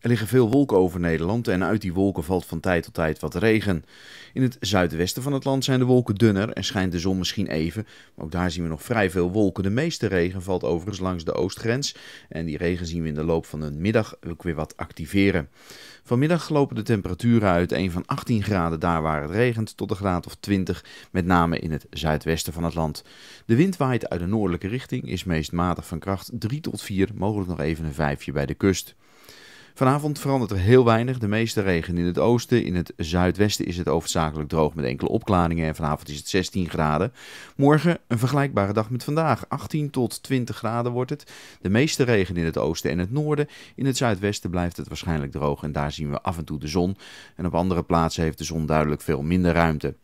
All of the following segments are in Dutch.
Er liggen veel wolken over Nederland en uit die wolken valt van tijd tot tijd wat regen. In het zuidwesten van het land zijn de wolken dunner en schijnt de zon misschien even, maar ook daar zien we nog vrij veel wolken. De meeste regen valt overigens langs de oostgrens en die regen zien we in de loop van de middag ook weer wat activeren. Vanmiddag lopen de temperaturen uit een van 18 graden daar waar het regent tot een graad of 20, met name in het zuidwesten van het land. De wind waait uit de noordelijke richting, is meest matig van kracht 3 tot 4, mogelijk nog even een vijfje bij de kust. Vanavond verandert er heel weinig. De meeste regen in het oosten. In het zuidwesten is het overzakelijk droog met enkele opklaringen. En vanavond is het 16 graden. Morgen een vergelijkbare dag met vandaag. 18 tot 20 graden wordt het. De meeste regen in het oosten en het noorden. In het zuidwesten blijft het waarschijnlijk droog. En daar zien we af en toe de zon. En op andere plaatsen heeft de zon duidelijk veel minder ruimte.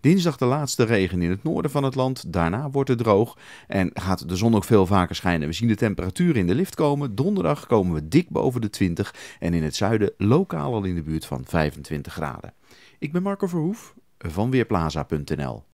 Dinsdag de laatste regen in het noorden van het land. Daarna wordt het droog en gaat de zon ook veel vaker schijnen. We zien de temperatuur in de lift komen. Donderdag komen we dik boven de 20 en in het zuiden lokaal al in de buurt van 25 graden. Ik ben Marco Verhoef van Weerplaza.nl.